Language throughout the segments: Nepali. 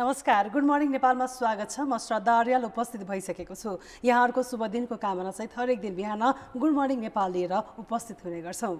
नमस्कार गुड मर्निङ नेपालमा स्वागत छ म श्रद्धा अर्याल उपस्थित भइसकेको छु यहाँहरूको शुभ दिनको कामना सहित हरेक दिन बिहान गुड मर्निङ नेपाल लिएर उपस्थित हुने गर्छौँ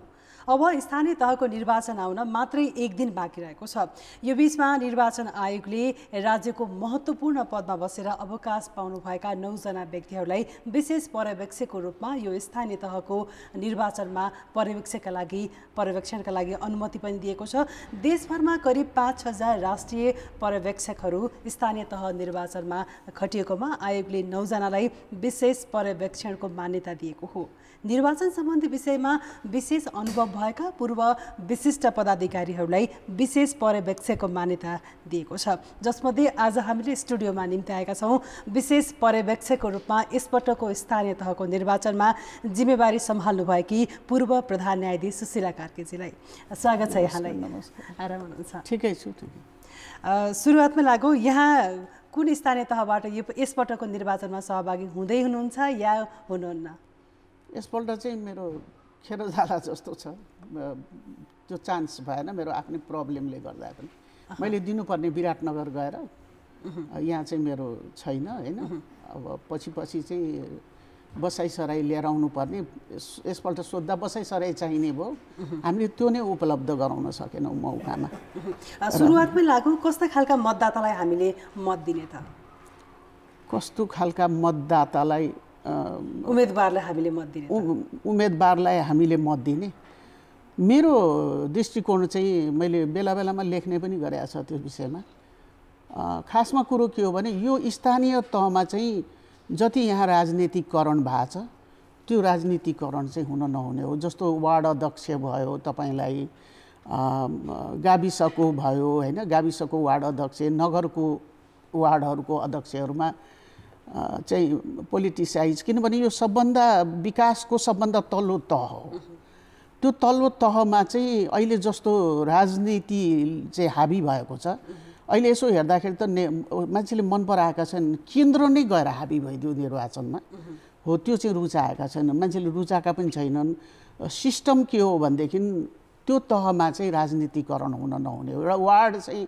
अब स्थानीय तहको निर्वाचन आउन मात्रै एक दिन बाँकी रहेको छ यो बिचमा निर्वाचन आयोगले राज्यको महत्त्वपूर्ण पदमा बसेर अवकाश पाउनुभएका नौजना व्यक्तिहरूलाई विशेष पर्यवेक्षकको रूपमा यो स्थानीय तहको निर्वाचनमा पर्यवेक्षकका लागि पर्यवेक्षणका लागि अनुमति पनि दिएको छ देशभरमा करिब पाँच हजार राष्ट्रिय पर्यवेक्षकहरू पर्यवेक्षकहरू स्थानीय तह निर्वाचनमा खटिएकोमा आयोगले नौजनालाई विशेष पर्यवेक्षणको मान्यता दिएको हो निर्वाचन सम्बन्धी विषयमा विशेष अनुभव भएका पूर्व विशिष्ट पदाधिकारीहरूलाई विशेष पर्यवेक्षकको मान्यता दिएको छ जसमध्ये आज हामीले स्टुडियोमा निम्ति आएका छौँ विशेष पर्यवेक्षकको रूपमा यसपटकको स्थानीय तहको निर्वाचनमा जिम्मेवारी सम्हाल्नुभएकी पूर्व प्रधान न्यायाधीश सुशीला कार्केजीलाई स्वागत छ यहाँलाई आराम हुनुहुन्छ ठिकै छु सुरुवातमा लागौँ यहाँ कुन स्थानीय तहबाट यो यसपटकको निर्वाचनमा सहभागी हुँदै हुनुहुन्छ या हुनुहुन्न यसपल्ट चाहिँ मेरो खेर जाला जस्तो छ त्यो चान्स भएन मेरो आफ्नै प्रब्लमले गर्दा पनि मैले दिनुपर्ने विराटनगर गएर यहाँ चाहिँ मेरो छैन होइन अब पछि पछि चाहिँ बसाइसराई लिएर आउनुपर्ने यसपल्ट सोद्धा बसाइसराई चाहिने भयो हामीले त्यो नै उपलब्ध गराउन सकेनौँ मौकामा सुरुवातमै लागौँ कस्ता खालका मतदातालाई हामीले मत दिने त कस्तो खालका मतदातालाई उम्मेदवारलाई हामीले मत दिने उम्मेदवारलाई हामीले मत दिने मेरो दृष्टिकोण चाहिँ मैले बेला बेलामा लेख्ने पनि गरेको छ त्यो विषयमा खासमा कुरो के हो भने यो स्थानीय तहमा चाहिँ जति यहाँ राजनीतिकरण भएको छ त्यो राजनीतिकरण चाहिँ हुन नहुने हो जस्तो वार्ड अध्यक्ष भयो तपाईँलाई गाविसको भयो होइन गाविसको वार्ड अध्यक्ष नगरको वार्डहरूको अध्यक्षहरूमा चाहिँ पोलिटिसाइज किनभने यो सबभन्दा विकासको सबभन्दा तल्लो तह हो त्यो तल्लो तहमा चाहिँ अहिले जस्तो राजनीति चाहिँ हाबी भएको छ अहिले यसो हेर्दाखेरि त ने मान्छेले मन पराएका छन् केन्द्र नै गएर हाबी भइदियो निर्वाचनमा हो त्यो चाहिँ रुचाएका छैनन् मान्छेले रुचाएका पनि छैनन् सिस्टम के हो भनेदेखि त्यो तहमा चाहिँ राजनीतिकरण हुन नहुने एउटा वार्ड चाहिँ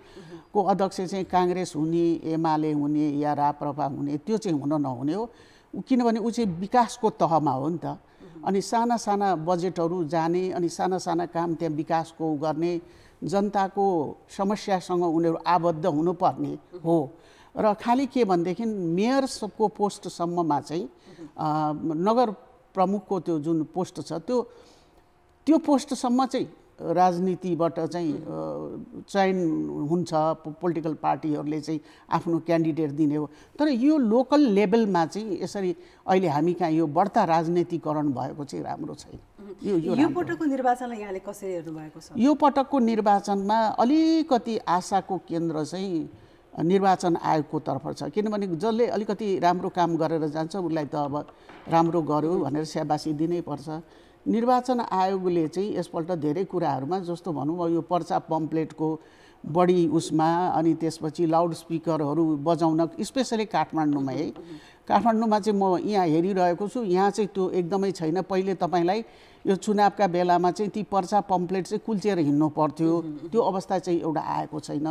को अध्यक्ष चाहिँ काङ्ग्रेस हुने एमाले हुने या राप्रपा हुने त्यो चाहिँ हुन नहुने हो किनभने ऊ चाहिँ विकासको तहमा हो नि त अनि साना साना बजेटहरू जाने अनि साना साना काम त्यहाँ विकासको गर्ने जनताको समस्यासँग उनीहरू आबद्ध हुनुपर्ने हो र खालि के भनेदेखि मेयरको पोस्टसम्ममा चाहिँ नगर प्रमुखको त्यो जुन पोस्ट छ त्यो त्यो पोस्टसम्म चाहिँ राजनीतिबाट चाहिँ चयन हुन्छ पोलिटिकल पार्टीहरूले चाहिँ आफ्नो क्यान्डिडेट दिने हो तर यो लोकल लेभलमा चाहिँ यसरी अहिले हामी कहाँ यो बढ्ता राजनीतिकरण भएको चाहिँ राम्रो छैन यो यो, पटकको निर्वाचनलाई यहाँले कसरी हेर्नुभएको छ यो पटकको निर्वाचनमा अलिकति आशाको केन्द्र चाहिँ निर्वाचन आयोगको तर्फ छ किनभने जसले अलिकति राम्रो काम गरेर जान्छ उसलाई त अब राम्रो गर्यो भनेर स्याबासी दिनै पर्छ निर्वाचन आयोगले चाहिँ यसपल्ट धेरै कुराहरूमा जस्तो भनौँ यो पर्चा पम्प्लेटको बढी उसमा अनि त्यसपछि लाउड स्पिकरहरू बजाउन स्पेसली काठमाडौँमा है काठमाडौँमा चाहिँ म यहाँ हेरिरहेको छु यहाँ चाहिँ त्यो एकदमै छैन पहिले तपाईँलाई यो चुनावका बेलामा चाहिँ ती पर्चा पम्पलेट चाहिँ कुल्चेर हिँड्नु पर्थ्यो त्यो अवस्था चाहिँ एउटा आएको छैन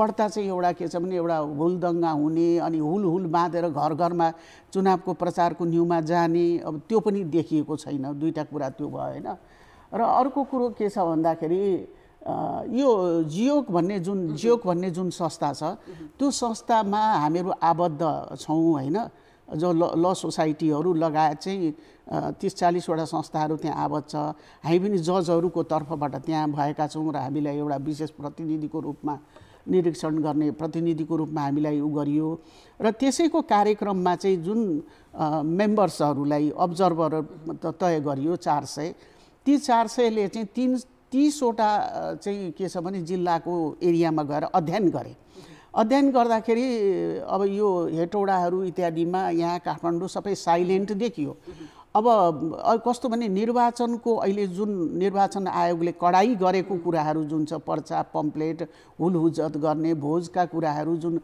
बढ्ता चाहिँ एउटा के छ भने एउटा हुलदङ्गा हुने अनि हुल हुल बाँधेर घर घरमा चुनावको प्रचारको न्युमा जाने अब त्यो पनि देखिएको छैन दुईवटा कुरा त्यो भयो होइन र अर्को कुरो के छ भन्दाखेरि यो जियोक भन्ने जुन जियोक भन्ने जुन संस्था छ त्यो संस्थामा हामीहरू आबद्ध छौँ होइन जो ल ल सोसाइटीहरू लगायत चाहिँ तिस चालिसवटा संस्थाहरू त्यहाँ आबद्ध छ हामी पनि जजहरूको तर्फबाट त्यहाँ भएका छौँ र हामीलाई एउटा विशेष प्रतिनिधिको रूपमा निरीक्षण गर्ने प्रतिनिधिको रूपमा हामीलाई उ गरियो र त्यसैको कार्यक्रममा चाहिँ जुन मेम्बर्सहरूलाई अब्जर्भर तय गरियो चार सय ती चार सयले चाहिँ तिन तिसवटा चाहिँ के छ भने जिल्लाको एरियामा गएर अध्ययन गरे अध्ययन गर्दाखेरि अब यो हेटौडाहरू इत्यादिमा यहाँ काठमाडौँ सबै साइलेन्ट देखियो अब कस्तो भने निर्वाचनको अहिले जुन निर्वाचन आयोगले कडाई गरेको कुराहरू जुन छ पर्चा पम्प्लेट हुलहुजत गर्ने भोजका कुराहरू जुन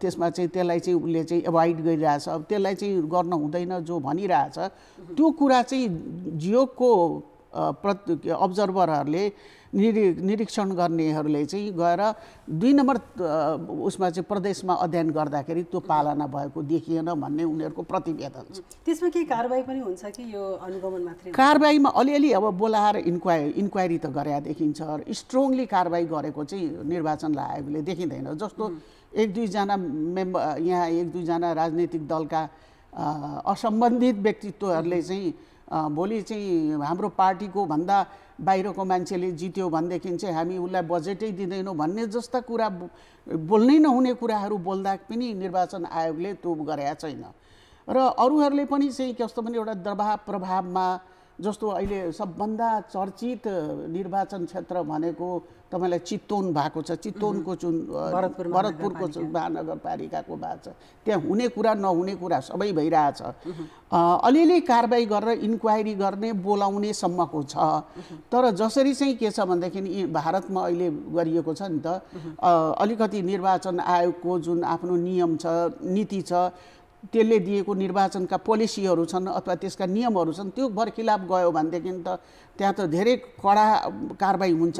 त्यसमा चाहिँ त्यसलाई चाहिँ उसले चाहिँ एभोइड गरिरहेछ अब त्यसलाई चाहिँ गर्न हुँदैन जो भनिरहेछ त्यो कुरा चाहिँ जियोको प्र अब्जर्भरहरूले निरी निरीक्षण गर्नेहरूले चाहिँ गएर दुई नम्बर उसमा चाहिँ प्रदेशमा अध्ययन गर्दाखेरि त्यो पालना भएको देखिएन भन्ने उनीहरूको प्रतिवेदन छ त्यसमा केही कारवाही पनि हुन्छ कि यो अनुगमन मात्रै कारवाहीमा अलिअलि अब बोलाएर इन्क्वायरी इन्क्वायरी त गरे देखिन्छ स्ट्रङली कारवाही गरेको चाहिँ निर्वाचन आयोगले देखिँदैन जस्तो एक दुईजना मेम्बर यहाँ एक दुईजना राजनीतिक दलका असम्बन्धित व्यक्तित्वहरूले चाहिँ भोलि चाहिँ हाम्रो पार्टीको भन्दा बाहिरको मान्छेले जित्यो भनेदेखि चाहिँ हामी उसलाई बजेटै दिँदैनौँ भन्ने जस्ता कुरा बोल्नै नहुने कुराहरू बोल्दा पनि निर्वाचन आयोगले त्यो गरेका छैन र अरूहरूले पनि चाहिँ कस्तो भने एउटा दबाव प्रभावमा जस्तो अहिले सबभन्दा चर्चित निर्वाचन क्षेत्र भनेको तपाईँलाई चितवन भएको छ चितवनको चुन भरतपुरको महानगरपालिकाको भएको छ त्यहाँ हुने कुरा नहुने कुरा सबै भइरहेछ अलिअलि कारवाही गरेर इन्क्वायरी गर्ने बोलाउनेसम्मको छ तर जसरी चाहिँ के छ भनेदेखि भारतमा अहिले गरिएको छ नि त अलिकति निर्वाचन आयोगको जुन आफ्नो नियम छ नीति छ त्यसले दिएको निर्वाचनका पोलिसीहरू छन् अथवा त्यसका नियमहरू छन् त्यो बरखिलाप गयो भनेदेखि त त्यहाँ त धेरै कडा कारवाही हुन्छ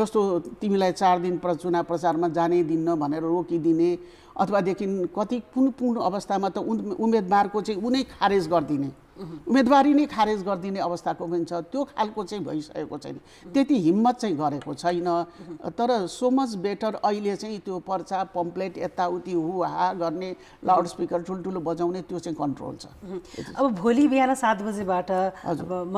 जस्तो तिमीलाई चार दिन प्र चुनाव प्रचारमा जानै दिन्न भनेर रोकिदिने अथवादेखि कति कुन कुन अवस्थामा त उम्मेदवारको चाहिँ उनै खारेज गरिदिने उम्मेदवारी नै खारेज गरिदिने अवस्थाको पनि छ त्यो खालको चाहिँ भइसकेको छैन त्यति हिम्मत चाहिँ गरेको छैन तर सो मच बेटर अहिले चाहिँ त्यो पर्चा पम्प्लेट यताउति हुहा गर्ने लाउड स्पिकर ठुल्ठुलो बजाउने त्यो चाहिँ कन्ट्रोल छ अब भोलि बिहान सात बजेबाट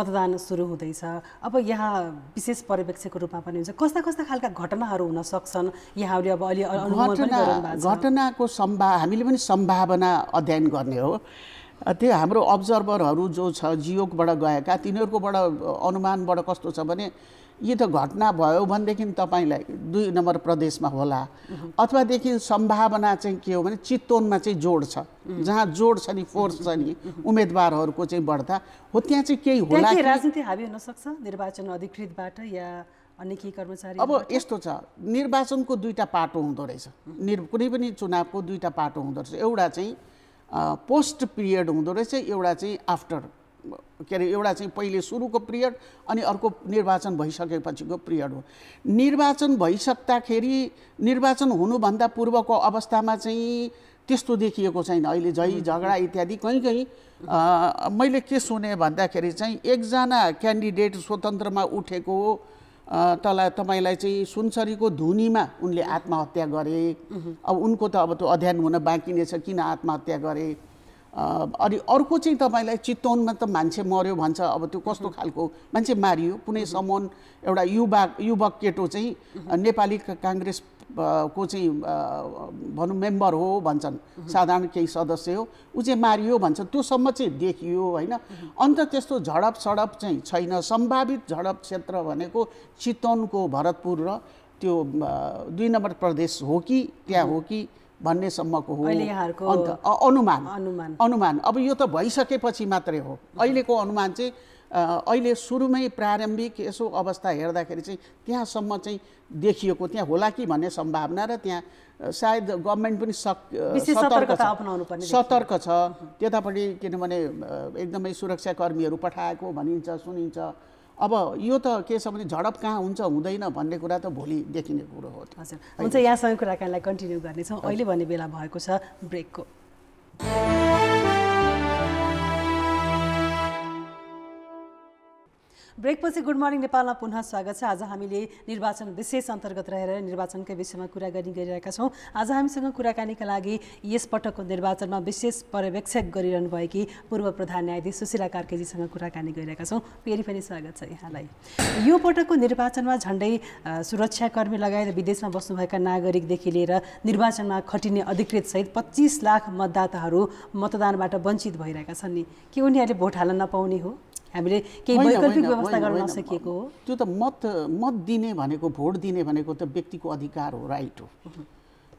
मतदान सुरु हुँदैछ अब यहाँ विशेष पर्यवेक्षकको रूपमा पनि हुन्छ कस्ता कस्ता खालका घटनाहरू हुन सक्छन् यहाँहरूले अब अलि घटना घटनाको सम्भा हामीले पनि सम्भावना अध्ययन गर्ने हो त्यो हाम्रो अब्जर्भरहरू जो छ जियोकोबाट गएका तिनीहरूकोबाट अनुमानबाट कस्तो छ भने यो त घटना भयो भनेदेखि तपाईँलाई दुई नम्बर प्रदेशमा होला अथवादेखि सम्भावना चाहिँ के हो भने चितवनमा चाहिँ जोड छ जहाँ जोड छ नि फोर्स छ नि उम्मेदवारहरूको चाहिँ बढ्दा हो त्यहाँ चाहिँ केही होला राजनीति हाबी हुनसक्छ निर्वाचन अधिकृतबाट या अन्य केही कर्मचारी अब यस्तो छ निर्वाचनको दुईवटा पाटो हुँदो रहेछ निर् कुनै पनि चुनावको दुईवटा पाटो हुँदो रहेछ एउटा चाहिँ पोस्ट पिरियड हुँदो रहेछ एउटा चाहिँ आफ्टर के अरे एउटा चाहिँ पहिले सुरुको पिरियड अनि अर्को निर्वाचन भइसकेपछिको पिरियड हो निर्वाचन भइसक्दाखेरि निर्वाचन हुनुभन्दा पूर्वको अवस्थामा चाहिँ त्यस्तो देखिएको छैन अहिले झै झगडा इत्यादि कहीँ कहीँ मैले के सुने भन्दाखेरि चाहिँ एकजना क्यान्डिडेट स्वतन्त्रमा उठेको तलाई तपाईँलाई चाहिँ सुनसरीको धुनीमा उनले आत्महत्या गरे अब उनको त अब त्यो अध्ययन हुन बाँकी नै छ किन आत्महत्या गरे अनि अर्को चाहिँ तपाईँलाई चितवनमा त मान्छे मर्यो भन्छ अब त्यो कस्तो खालको मान्छे मारियो कुनै समन एउटा युवा युवक केटो चाहिँ नेपाली काङ्ग्रेस को चाहिँ भनौँ मेम्बर हो भन्छन् साधारण केही सदस्य हो ऊ चाहिँ मारियो भन्छन् त्योसम्म चाहिँ देखियो होइन अन्त त्यस्तो झडप सडप चाहिँ छैन सम्भावित झडप क्षेत्र भनेको चितवनको भरतपुर र त्यो दुई नम्बर प्रदेश हो कि त्यहाँ हो कि भन्नेसम्मको हो अन्त अनुमान अनुमान अनुमान अब यो त भइसकेपछि मात्रै हो अहिलेको अनुमान चाहिँ अहिले सुरुमै प्रारम्भिक यसो अवस्था हेर्दाखेरि चाहिँ त्यहाँसम्म चाहिँ देखिएको त्यहाँ होला कि भन्ने सम्भावना र त्यहाँ सायद गभर्मेन्ट पनि सक सतर्क छ सतर्क छ त्यतापट्टि किनभने एकदमै सुरक्षाकर्मीहरू पठाएको भनिन्छ सुनिन्छ अब यो त के छ भने झडप कहाँ हुन्छ हुँदैन भन्ने कुरा त भोलि देखिने कुरो हो हजुर हुन्छ यहाँसँग कुराकानीलाई कन्टिन्यू गर्नेछौँ अहिले भन्ने बेला भएको छ ब्रेकको ब्रेकपछि गुड मर्निङ नेपालमा पुनः स्वागत छ आज हामीले निर्वाचन विशेष अन्तर्गत रहेर निर्वाचनकै विषयमा कुराकानी गरिरहेका छौँ आज हामीसँग कुराकानीका लागि यस पटकको निर्वाचनमा विशेष पर्यवेक्षक गरिरहनु भएकी पूर्व प्रधान न्यायाधीश सुशीला कार्केजीसँग कुराकानी गरिरहेका छौँ फेरि पनि स्वागत छ यहाँलाई यो पटकको निर्वाचनमा झन्डै सुरक्षाकर्मी लगायत विदेशमा बस्नुभएका नागरिकदेखि लिएर निर्वाचनमा खटिने अधिकृत सहित पच्चिस लाख मतदाताहरू मतदानबाट वञ्चित भइरहेका छन् नि के उनीहरूले भोट हाल्न नपाउने हो हामीले केही वैकल्पिक व्यवस्था गर्न नसकिएको हो त्यो त मत मत दिने भनेको भोट दिने भनेको त व्यक्तिको अधिकार हो राइट हो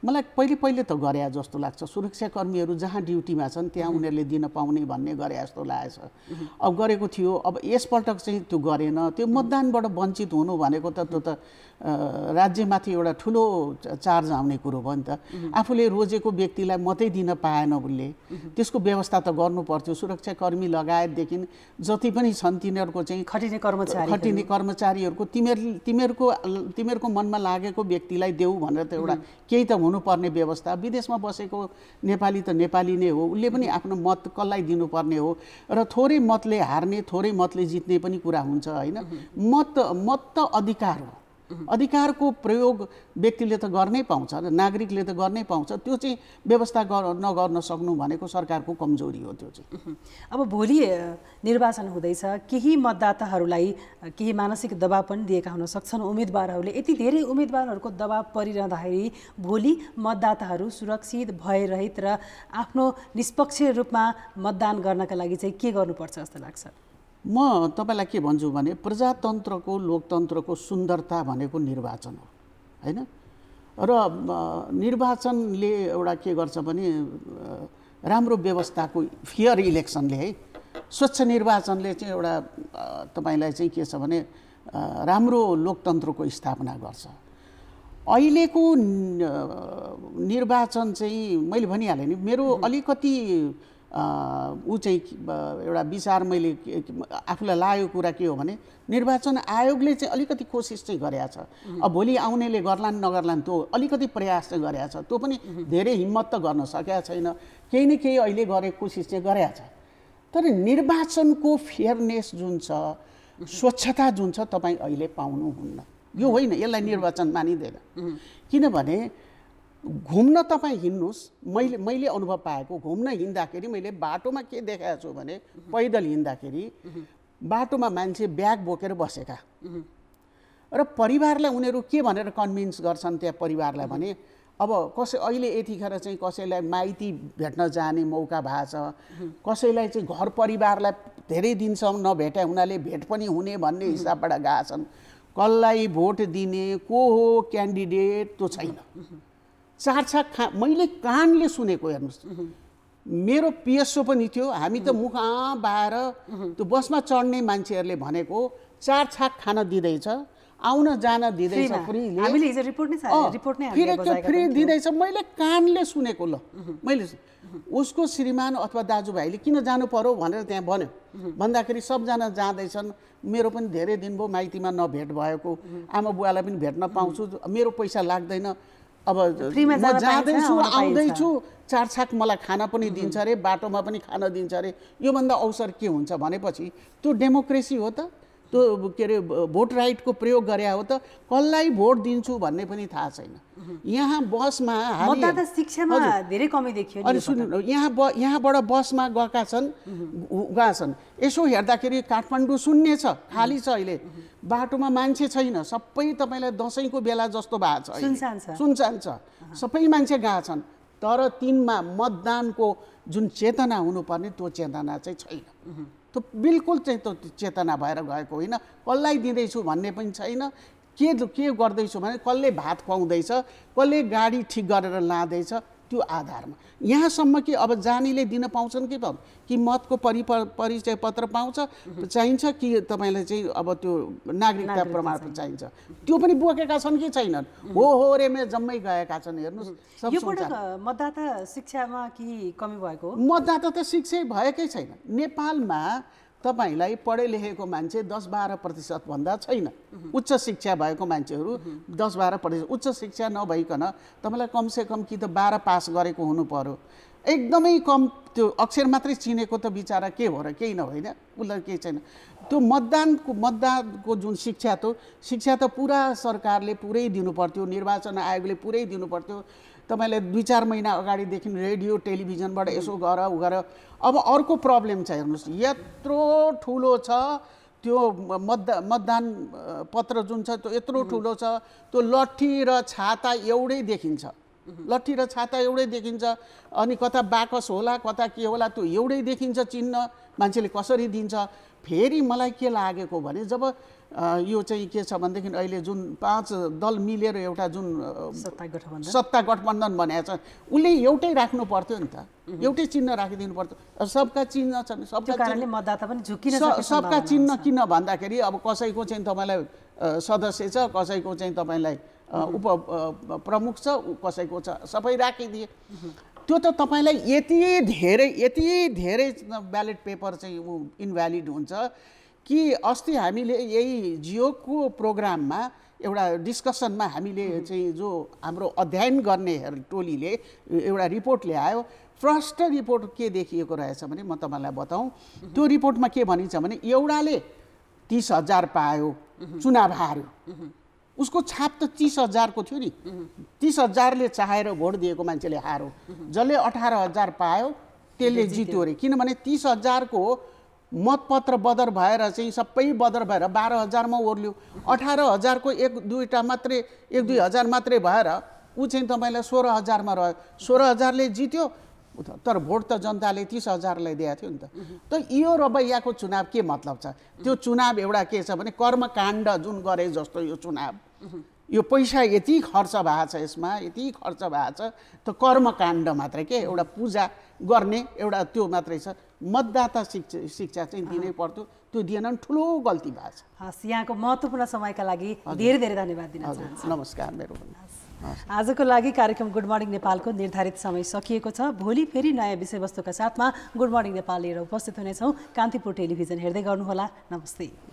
मलाई पहिले पहिले त गरे जस्तो लाग्छ सुरक्षाकर्मीहरू जहाँ ड्युटीमा छन् त्यहाँ उनीहरूले दिन पाउने भन्ने गरे जस्तो लागेछ अब गरेको थियो अब यसपल्ट चाहिँ त्यो गरेन त्यो मतदानबाट वञ्चित हुनु भनेको त त्यो त राज्यमाथि एउटा ठुलो चार्ज आउने कुरो भयो नि त आफूले रोजेको व्यक्तिलाई मात्रै दिन पाएन उसले त्यसको व्यवस्था त गर्नु पर्थ्यो सुरक्षाकर्मी लगायतदेखि जति पनि छन् तिनीहरूको चाहिँ खटिने कर्मचारी खटिने कर्मचारीहरूको तिमीहरू तिमीहरूको तिमीहरूको मनमा लागेको व्यक्तिलाई देऊ भनेर त एउटा केही त हुनु पर्ने व्यवस्था विदेशमा बसेको नेपाली त नेपाली नै हो उसले पनि आफ्नो मत कसलाई दिनुपर्ने हो र थोरै मतले हार्ने थोरै मतले जित्ने पनि कुरा हुन्छ होइन मत मत त अधिकार हो अधिकारको प्रयोग व्यक्तिले त गर्नै पाउँछ नागरिकले त गर्नै पाउँछ त्यो चाहिँ व्यवस्था गर नगर्न सक्नु भनेको सरकारको कमजोरी हो त्यो चाहिँ अब भोलि निर्वाचन हुँदैछ केही मतदाताहरूलाई केही मानसिक दबाव पनि दिएका हुन सक्छन् उम्मेदवारहरूले यति धेरै उम्मेदवारहरूको दबाव परिरहँदाखेरि भोलि मतदाताहरू सुरक्षित भयरहित र आफ्नो निष्पक्ष रूपमा मतदान गर्नका लागि चाहिँ के गर्नुपर्छ जस्तो लाग्छ म तपाईँलाई के भन्छु भने प्रजातन्त्रको लोकतन्त्रको सुन्दरता भनेको निर्वाचन हो होइन र निर्वाचनले एउटा के गर्छ भने राम्रो व्यवस्थाको फियर इलेक्सनले है स्वच्छ निर्वाचनले चाहिँ एउटा तपाईँलाई चाहिँ के छ भने राम्रो लोकतन्त्रको स्थापना गर्छ अहिलेको निर्वाचन चाहिँ मैले भनिहालेँ नि मेरो अलिकति ऊ चाहिँ एउटा विचार मैले आफूलाई लागेको कुरा के हो भने निर्वाचन आयोगले चाहिँ अलिकति कोसिस चाहिँ गरेका छ अब भोलि आउनेले गर्लान् नगर्लान् त्यो अलिकति प्रयास चाहिँ गरेका छ त्यो पनि धेरै हिम्मत त गर्न सकेका छैन केही न केही अहिले गरे कोसिस चाहिँ गरेका छ तर निर्वाचनको फेयरनेस जुन छ स्वच्छता जुन छ तपाईँ अहिले पाउनुहुन्न यो होइन यसलाई निर्वाचन मानिँदैन किनभने घुम्न तपाईँ हिँड्नुहोस् मैले मैले अनुभव पाएको घुम्न हिँड्दाखेरि मैले बाटोमा के देखाएको छु भने पैदल हिँड्दाखेरि बाटोमा मान्छे ब्याग बोकेर बसेका र परिवारलाई उनीहरू के भनेर कन्भिन्स गर्छन् त्यहाँ परिवारलाई भने अब कसै अहिले यतिखेर चाहिँ कसैलाई माइती भेट्न जाने मौका भएको छ कसैलाई चाहिँ घर परिवारलाई धेरै दिनसम्म नभेटाए हुनाले भेट पनि हुने भन्ने हिसाबबाट छन् कसलाई भोट दिने को हो क्यान्डिडेट त्यो छैन चार छाक खा मैले कानले सुनेको हेर्नुहोस् मेरो पिएसओ पनि थियो हामी त मुख बाहेर बाएर त्यो बसमा चढ्ने मान्छेहरूले भनेको चार छाक खान दिँदैछ आउन जान दिँदैछ फ्री दिँदैछ मैले कानले सुनेको ल मैले उसको श्रीमान अथवा दाजुभाइले किन जानु पर्यो भनेर त्यहाँ भन्यो भन्दाखेरि सबजना जाँदैछन् मेरो पनि धेरै दिन भयो माइतीमा नभेट भएको आमा बुवालाई पनि भेट्न पाउँछु मेरो पैसा लाग्दैन अब म जाँदैछु आउँदैछु छाक मलाई खाना पनि दिन्छ अरे बाटोमा पनि खाना दिन्छ अरे योभन्दा अवसर के हुन्छ भनेपछि त्यो डेमोक्रेसी हो त त्यो के अरे भोट राइटको प्रयोग गरे हो त कसलाई भोट दिन्छु भन्ने पनि थाहा छैन यहाँ बसमा शिक्षामा धेरै कमी देखियो अनि सुन्नु यहाँ ब यहाँबाट बसमा गएका छन् गएका छन् यसो हेर्दाखेरि काठमाडौँ सुन्ने छ खाली छ अहिले बाटोमा मान्छे छैन सबै तपाईँलाई दसैँको बेला जस्तो भएको छ सुनसान छ सबै मान्छे गएको छन् तर तिनमा मतदानको जुन चेतना हुनुपर्ने त्यो चेतना चाहिँ छैन त्यो बिल्कुल चाहिँ त्यो चेतना भएर गएको होइन कसलाई दिँदैछु भन्ने पनि छैन के के गर्दैछु भने कसले भात खुवाउँदैछ कसले गाडी ठिक गरेर लाँदैछ त्यो आधारमा यहाँसम्म कि अब जानीले दिन पाउँछन् कि पाउँ कि मतको परि परिचय पत्र पाउँछ चाहिन्छ कि तपाईँलाई चाहिँ अब त्यो नागरिकता प्रमाण चाहिन्छ त्यो पनि बोकेका छन् कि छैनन् हो हो रे रेमे जम्मै गएका छन् हेर्नुहोस् मतदाता शिक्षामा कि कमी भएको मतदाता त शिक्षै भएकै छैन नेपालमा तपाईँलाई पढे लेखेको मान्छे दस बाह्र प्रतिशतभन्दा छैन उच्च शिक्षा भएको मान्छेहरू दस बाह्र प्रतिशत उच्च शिक्षा नभइकन तपाईँलाई कमसेकम कि त बाह्र पास गरेको हुनु पऱ्यो एकदमै कम त्यो अक्षर मात्रै चिनेको त बिचरा के हो र केही नभएन उसलाई केही छैन त्यो मतदानको मतदानको जुन शिक्षा थियो शिक्षा त पुरा सरकारले पुरै दिनुपर्थ्यो निर्वाचन आयोगले पुरै दिनुपर्थ्यो तपाईँले दुई चार महिना अगाडिदेखि रेडियो टेलिभिजनबाट यसो गर उ गर अब अर्को प्रब्लम छ हेर्नुहोस् यत्रो ठुलो छ त्यो मतदा मतदान पत्र जुन छ त्यो यत्रो ठुलो छ त्यो लट्ठी र छाता एउटै देखिन्छ लट्ठी र छाता एउटै देखिन्छ अनि कता बाकस होला कता के होला त्यो एउटै देखिन्छ चिन्ह मान्छेले कसरी दिन्छ फेरि मलाई के लागेको भने जब यो चाहिँ के छ भनेदेखि अहिले जुन पाँच दल मिलेर एउटा जुन सत्ता गठबन्धन सत्ता गठबन्धन भनेको छ उसले एउटै राख्नु पर्थ्यो नि त एउटै चिन्ह राखिदिनु पर्थ्यो सबका चिन्ह छन् सबका कारणले मतदाता पनि झुकिन सबका चिन्ह किन भन्दाखेरि अब कसैको चाहिँ तपाईँलाई सदस्य छ कसैको चाहिँ तपाईँलाई उप प्रमुख छ कसैको छ सबै राखिदिए त्यो त तपाईँलाई यति धेरै यति धेरै ब्यालेट पेपर चाहिँ ऊ इन्भ्यालिड हुन्छ कि अस्ति हामीले यही जियोको प्रोग्राममा एउटा डिस्कसनमा हामीले चाहिँ जो हाम्रो अध्ययन गर्ने टोलीले एउटा रिपोर्ट ल्यायो फर्स्ट रिपोर्ट के देखिएको रहेछ भने म तपाईँलाई बताउँ त्यो रिपोर्टमा के भनिन्छ भने एउटाले तिस हजार पायो चुनाव हार्यो उसको छाप त तिस हजारको थियो नि तिस हजारले चाहेर भोट दिएको मान्छेले हारो जसले अठार हजार पायो त्यसले जित्यो अरे किनभने तिस हजारको मतपत्र बदर भएर चाहिँ सबै बदर भएर बाह्र हजारमा ओर्ल्यो अठार हजारको एक दुईवटा मात्रै एक दुई हजार मात्रै भएर ऊ चाहिँ तपाईँलाई सोह्र हजारमा रह्यो सोह्र हजारले जित्यो तर भोट त जनताले तिस हजारलाई दिएको थियो नि त त यो रवैयाको चुनाव के मतलब छ त्यो चुनाव एउटा के छ भने कर्मकाण्ड जुन गरे जस्तो यो चुनाव यो पैसा यति खर्च भएको छ यसमा यति खर्च भएको छ त कर्मकाण्ड मात्रै के एउटा पूजा गर्ने एउटा त्यो मात्रै छ मतदाता शिक्षा शिक्षा चाहिँ दिनै पर्थ्यो त्यो दिएन ठुलो गल्ती भएको छ हस् यहाँको महत्त्वपूर्ण समयका लागि धेरै धेरै धन्यवाद दिन चाहन्छु नमस्कार मेरो आजको लागि कार्यक्रम गुड मर्निङ नेपालको निर्धारित समय सकिएको छ भोलि फेरि नयाँ विषयवस्तुका साथमा गुड मर्निङ नेपाल लिएर उपस्थित हुनेछौँ कान्तिपुर टेलिभिजन हेर्दै गर्नुहोला नमस्ते